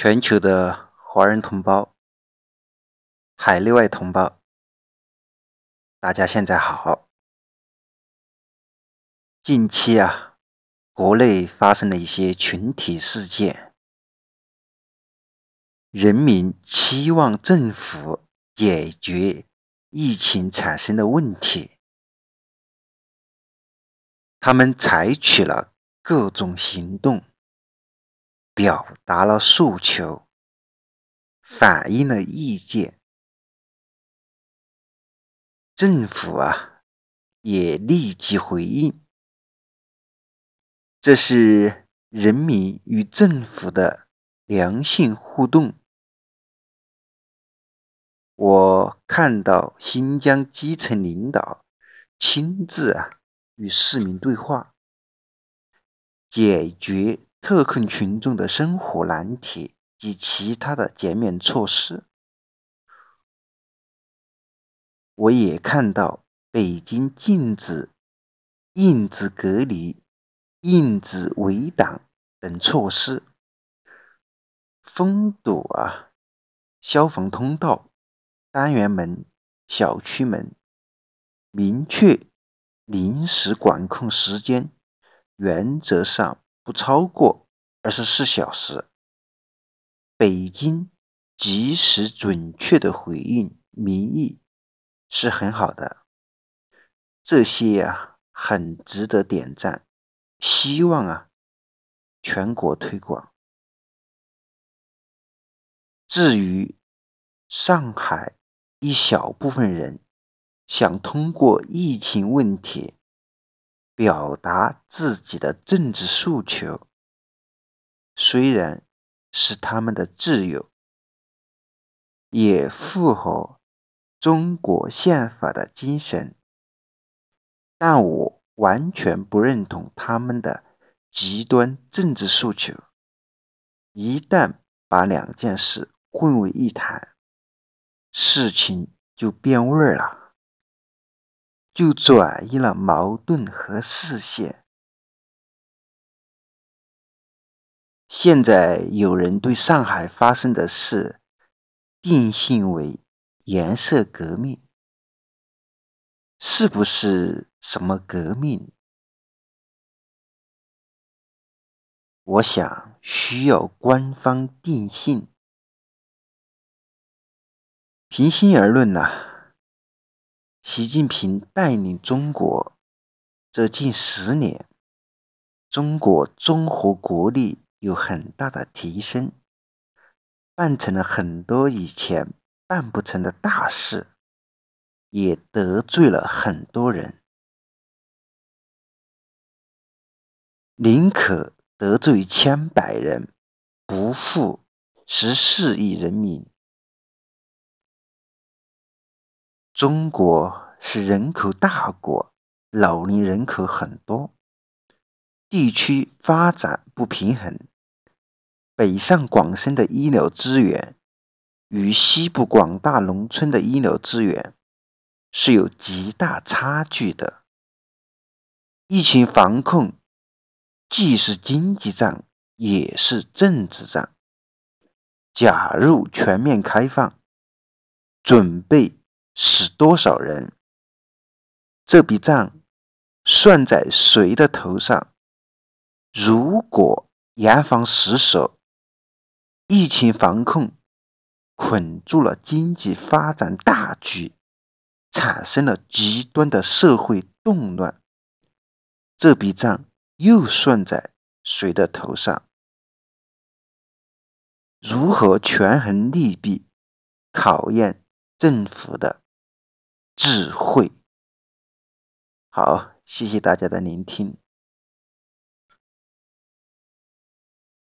全球的华人同胞、海内外同胞，大家现在好。近期啊，国内发生了一些群体事件，人民期望政府解决疫情产生的问题，他们采取了各种行动。表达了诉求，反映了意见，政府啊也立即回应，这是人民与政府的良性互动。我看到新疆基层领导亲自啊与市民对话，解决。特困群众的生活难题及其他的减免措施。我也看到北京禁止硬质隔离、硬质围挡等措施，封堵啊消防通道、单元门、小区门，明确临时管控时间，原则上。不超过二十四小时，北京及时准确的回应民意是很好的，这些啊很值得点赞。希望啊全国推广。至于上海一小部分人想通过疫情问题，表达自己的政治诉求，虽然是他们的自由，也符合中国宪法的精神，但我完全不认同他们的极端政治诉求。一旦把两件事混为一谈，事情就变味儿了。就转移了矛盾和视线。现在有人对上海发生的事定性为“颜色革命”，是不是什么革命？我想需要官方定性。平心而论呐。习近平带领中国这近十年，中国综合国力有很大的提升，办成了很多以前办不成的大事，也得罪了很多人。宁可得罪千百人，不负十四亿人民。中国是人口大国，老龄人口很多，地区发展不平衡，北上广深的医疗资源与西部广大农村的医疗资源是有极大差距的。疫情防控既是经济战，也是政治战。假如全面开放，准备。死多少人？这笔账算在谁的头上？如果严防死守，疫情防控捆住了经济发展大局，产生了极端的社会动乱，这笔账又算在谁的头上？如何权衡利弊，考验政府的？智慧，好，谢谢大家的聆听。